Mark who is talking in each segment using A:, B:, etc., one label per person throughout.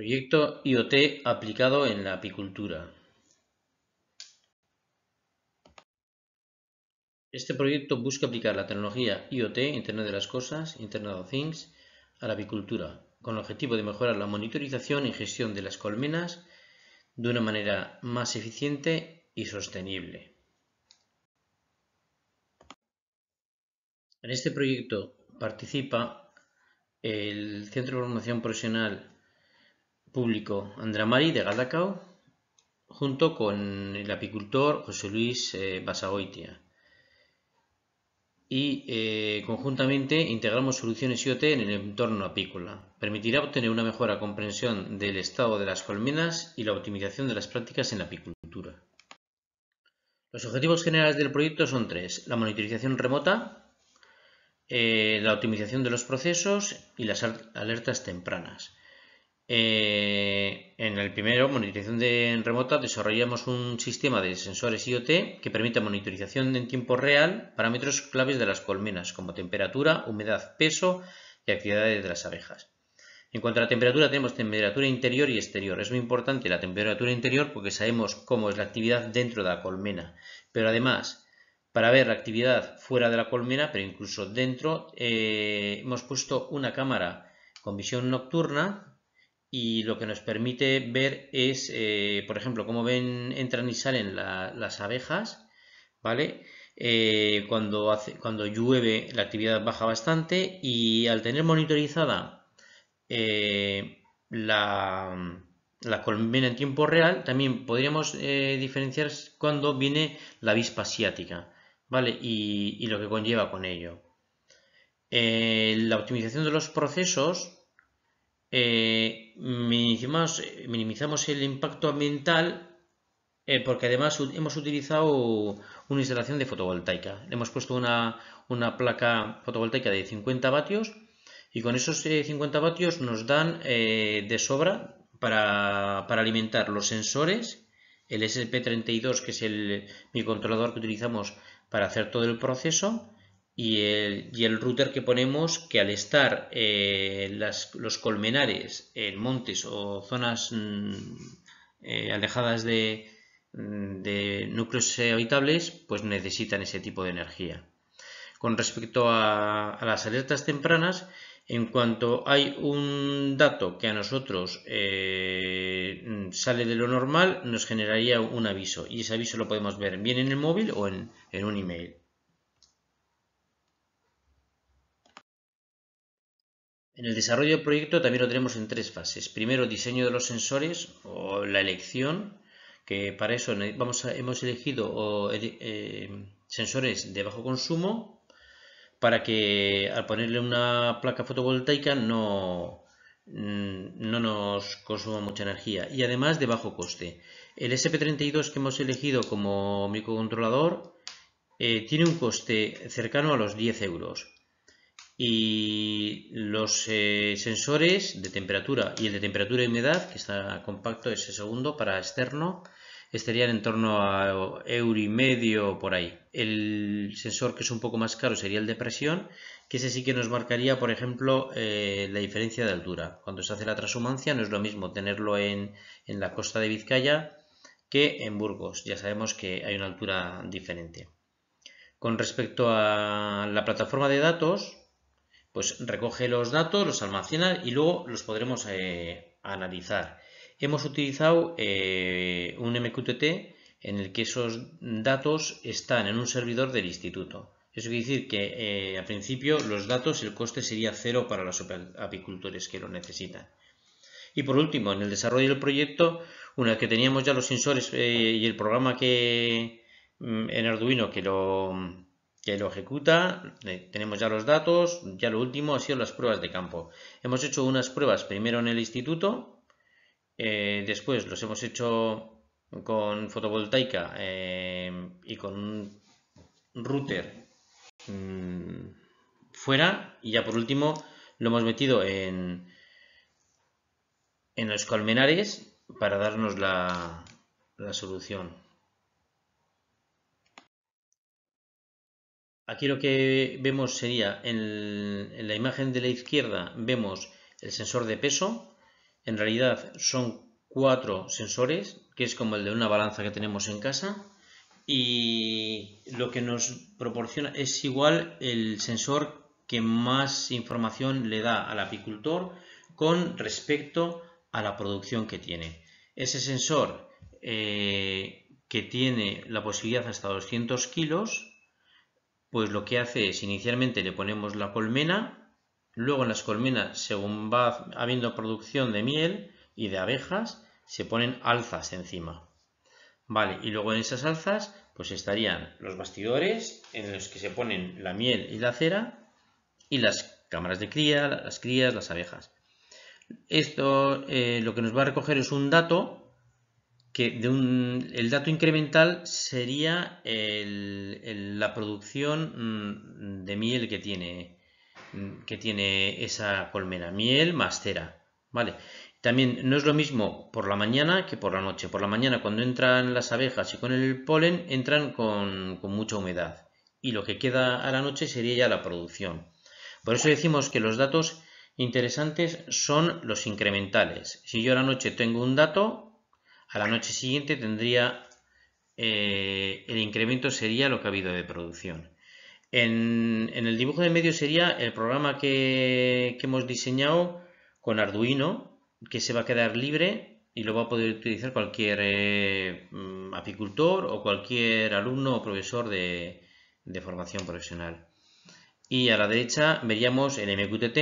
A: Proyecto IoT aplicado en la apicultura. Este proyecto busca aplicar la tecnología IoT, Internet de las Cosas, Internet of Things, a la apicultura, con el objetivo de mejorar la monitorización y gestión de las colmenas de una manera más eficiente y sostenible. En este proyecto participa el Centro de Formación Profesional público Andramari de Galdacao junto con el apicultor José Luis eh, Basagoitia. Y eh, conjuntamente integramos soluciones IoT en el entorno apícola. Permitirá obtener una mejora comprensión del estado de las colmenas y la optimización de las prácticas en la apicultura. Los objetivos generales del proyecto son tres. La monitorización remota, eh, la optimización de los procesos y las alertas tempranas. Eh, en el primero, monitorización de remota, desarrollamos un sistema de sensores IoT que permite monitorización en tiempo real parámetros claves de las colmenas, como temperatura, humedad, peso y actividades de las abejas. En cuanto a la temperatura, tenemos temperatura interior y exterior. Es muy importante la temperatura interior porque sabemos cómo es la actividad dentro de la colmena. Pero además, para ver la actividad fuera de la colmena, pero incluso dentro, eh, hemos puesto una cámara con visión nocturna y lo que nos permite ver es, eh, por ejemplo, cómo ven, entran y salen las abejas, ¿vale? Eh, cuando, hace, cuando llueve la actividad baja bastante y al tener monitorizada eh, la, la, colmena en tiempo real, también podríamos diferenciar cuando viene la avispa asiática, ¿vale? y lo que conlleva con ello. la optimización de los procesos eh, eh, minimizamos, el impacto ambiental eh, porque además hemos utilizado una instalación de fotovoltaica. Le hemos puesto una, placa fotovoltaica de 50 vatios y con esos 50 vatios nos dan de sobra para, para, alimentar los sensores, el SP32 que es el microcontrolador que utilizamos para hacer todo el proceso y el, y el router que ponemos que al estar eh, los colmenares en montes o zonas mm, eh, alejadas mm, de, núcleos habitables pues necesitan ese tipo de energía. Con respecto a, las alertas tempranas, en cuanto hay un dato que a nosotros eh, mm, sale de lo normal, nos generaría un aviso y ese aviso lo podemos ver bien en el móvil o en, en un email. En el desarrollo del proyecto también lo tenemos en tres fases. Primero, diseño de los sensores o la elección, que para eso hemos elegido eh, sensores de bajo consumo para que al ponerle una placa fotovoltaica no, mm, nos consuma mucha energía y además de bajo coste. El SP32 que hemos elegido como microcontrolador eh, tiene un coste cercano a los 10 euros y los eh, sensores de temperatura y el de temperatura y humedad, que está compacto ese segundo para externo, estarían en torno a euro y medio por ahí. El sensor que es un poco más caro sería el de presión, que ese sí que nos marcaría, por ejemplo, eh, la diferencia de altura. Cuando se hace la transhumancia no es lo mismo tenerlo en la costa de Vizcaya que en Burgos. Ya sabemos que hay una altura diferente. Con respecto a la plataforma de datos, pues recoge los datos, los almacena y luego los podremos eh, analizar. Hemos utilizado eh, un MQTT en el que esos datos están en un servidor del instituto. Eso quiere decir que eh, al principio los datos, el coste sería cero para los apicultores que lo necesitan. Y por último, en el desarrollo del proyecto, una vez que teníamos ya los sensores y el programa que mm, en Arduino que lo, que lo ejecuta, eh, tenemos ya los datos, ya lo último ha sido las pruebas de campo. Hemos hecho unas pruebas primero en el instituto, eh, después los hemos hecho con fotovoltaica eh, y con un router mm, fuera y ya por último lo hemos metido en, en los colmenares para darnos la solución. Aquí lo que vemos sería, en, la imagen de la izquierda vemos el sensor de peso. En realidad son cuatro sensores, que es como el de una balanza que tenemos en casa. Y lo que nos proporciona es igual el sensor que más información le da al apicultor con respecto a la producción que tiene. Ese sensor eh, que tiene la posibilidad hasta 200 kilos pues lo que hace es inicialmente le ponemos la colmena, luego en las colmenas, según va habiendo producción de miel y de abejas, se ponen alzas encima. Vale, y luego en esas alzas, pues estarían los bastidores en los que se ponen la miel y la cera y las cámaras de cría, las crías, las abejas. Esto eh, lo que nos va a recoger es un dato que de un, el dato incremental sería la producción mm, de miel que tiene, mm, que tiene esa colmena, miel más cera, ¿vale? También no es lo mismo por la mañana que por la noche. Por la mañana cuando entran las abejas y con el polen entran con, con mucha humedad y lo que queda a la noche sería ya la producción. Por eso decimos que los datos interesantes son los incrementales. Si yo a la noche tengo un dato, a la noche siguiente tendría eh, el incremento sería lo que ha habido de producción. En, el dibujo de medio sería el programa que, hemos diseñado con Arduino, que se va a quedar libre y lo va a poder utilizar cualquier eh, mm, apicultor o cualquier alumno o profesor de, formación profesional. Y a la derecha veríamos el MQTT,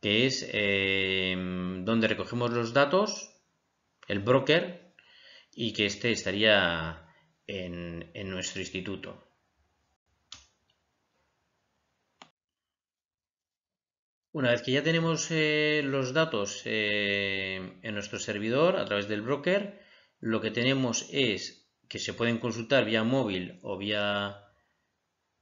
A: que es eh, donde recogemos los datos, el broker, y que este estaría en, nuestro instituto. Una vez que ya tenemos eh, los datos eh, en nuestro servidor a través del broker, lo que tenemos es que se pueden consultar vía móvil o vía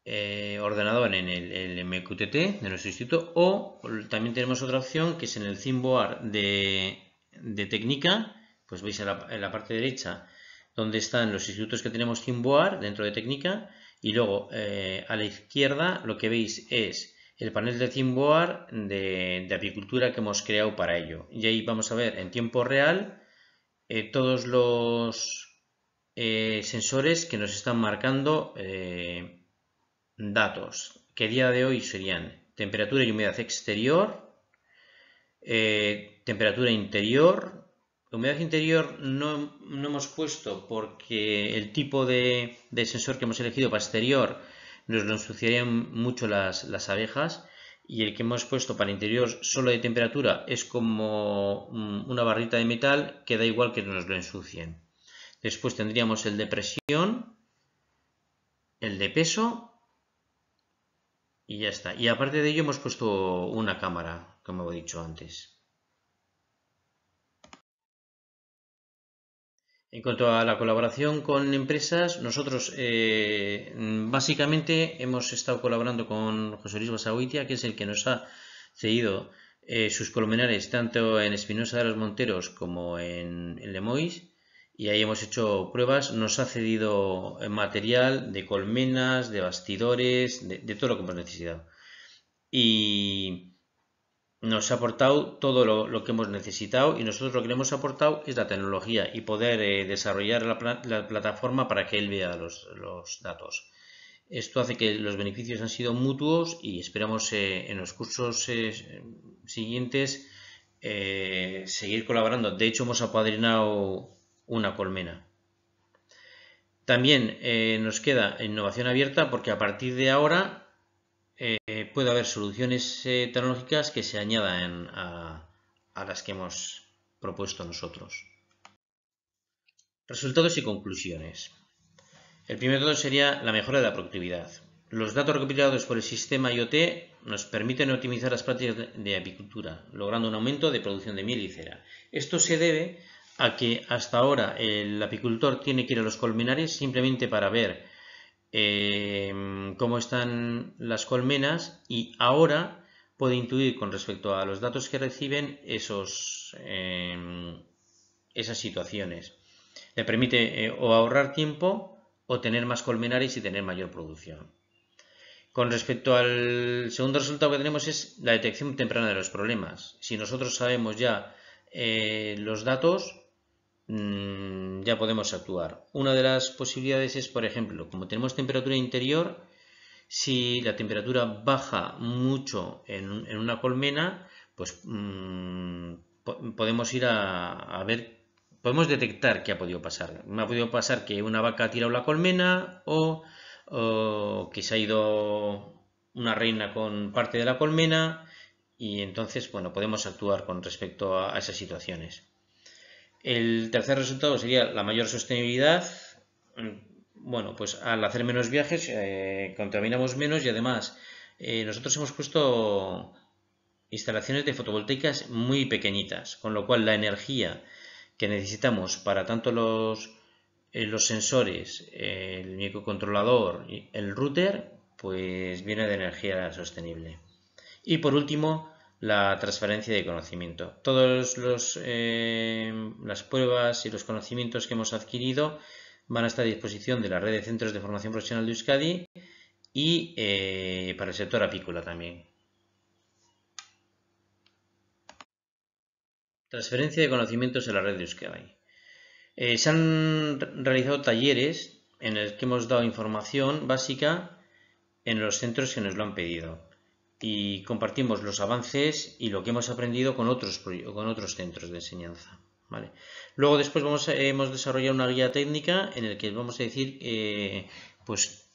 A: eh, ordenador en el, MQTT de nuestro instituto o también tenemos otra opción que es en el Zimboard de, de Técnica pues veis en la, parte derecha donde están los institutos que tenemos timboar dentro de técnica y luego eh, a la izquierda lo que veis es el panel de timboar de, apicultura que hemos creado para ello. Y ahí vamos a ver en tiempo real eh, todos los eh, sensores que nos están marcando datos, que día de hoy serían temperatura y humedad exterior, temperatura interior, la humedad interior no, hemos puesto porque el tipo de, sensor que hemos elegido para exterior nos lo ensuciarían mucho las, las abejas y el que hemos puesto para interior solo de temperatura es como mm, una barrita de metal que da igual que nos lo ensucien. Después tendríamos el de presión, el de peso y ya está. Y aparte de ello hemos puesto una cámara, como he dicho antes. En cuanto a la colaboración con empresas, nosotros eh, básicamente hemos estado colaborando con José Luis Basaguitia, que es el que nos ha cedido eh, sus colmenares tanto en Espinosa de los Monteros como en, en Lemois y ahí hemos hecho pruebas, nos ha cedido material de colmenas, de bastidores, de, todo lo que hemos necesitado. Y, nos ha aportado todo lo, que hemos necesitado y nosotros lo que le hemos aportado es la tecnología y poder eh, desarrollar la, plataforma para que él vea los, datos. Esto hace que los beneficios han sido mutuos y esperamos eh, en los cursos eh, siguientes seguir colaborando. De hecho, hemos apadrinado una colmena. También nos queda innovación abierta porque a partir de ahora eh, puede haber soluciones eh, tecnológicas que se añadan a, las que hemos propuesto nosotros. Resultados y conclusiones. El primer sería la mejora de la productividad. Los datos recopilados por el sistema IoT nos permiten optimizar las prácticas de apicultura, logrando un aumento de producción de miel y cera. Esto se debe a que hasta ahora el apicultor tiene que ir a los colmenares simplemente para ver Em, cómo están las colmenas y ahora puede intuir con respecto a los datos que reciben esos, em, esas situaciones. Le permite eh, o ahorrar tiempo o tener más colmenares y tener mayor producción. Con respecto al segundo resultado que tenemos es la detección temprana de los problemas. Si nosotros sabemos ya eh, los datos, Mm, ya podemos actuar. Una de las posibilidades es, por ejemplo, como tenemos temperatura interior, si la temperatura baja mucho en, una colmena, pues mm, podemos ir a, ver podemos detectar qué ha podido pasar. Me ha podido pasar que una vaca ha tirado la colmena o, que se ha ido una reina con parte de la colmena y entonces, bueno, podemos actuar con respecto a esas situaciones. El tercer resultado sería la mayor sostenibilidad. Mm, bueno, pues al hacer menos viajes eh, contaminamos menos y además eh, nosotros hemos puesto instalaciones de fotovoltaicas muy pequeñitas, con lo cual la energía que necesitamos para tanto los, eh, los sensores, el microcontrolador, y el router, pues viene de energía sostenible. Y por último, la transferencia de conocimiento. Todas los eh, las pruebas y los conocimientos que hemos adquirido van a estar a disposición de la red de centros de formación profesional de Euskadi y eh, para el sector apícola también. Transferencia de conocimientos en la red de Euskadi. Eh, se han realizado talleres en los que hemos dado información básica en los centros que nos lo han pedido y compartimos los avances y lo que hemos aprendido con otros, con otros centros de enseñanza. ¿vale? Luego después vamos hemos desarrollado una guía técnica en la que vamos a decir eh, pues,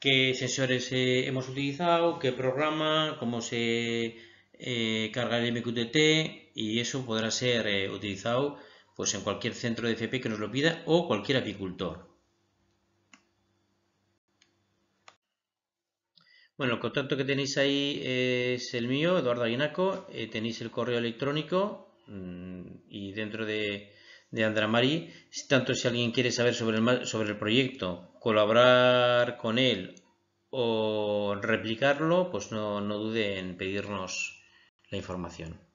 A: qué sensores eh, hemos utilizado, qué programa, cómo se eh, carga el MQTT y eso podrá ser utilizado pues, en cualquier centro de FP que nos lo pida o cualquier apicultor. Bueno, el contacto que tenéis ahí es el mío, Eduardo Aguinaco. Eh, tenéis el correo electrónico mm, y dentro de, de Andramari, tanto si alguien quiere saber sobre el, sobre el proyecto, colaborar con él o replicarlo, pues no, no en pedirnos la información.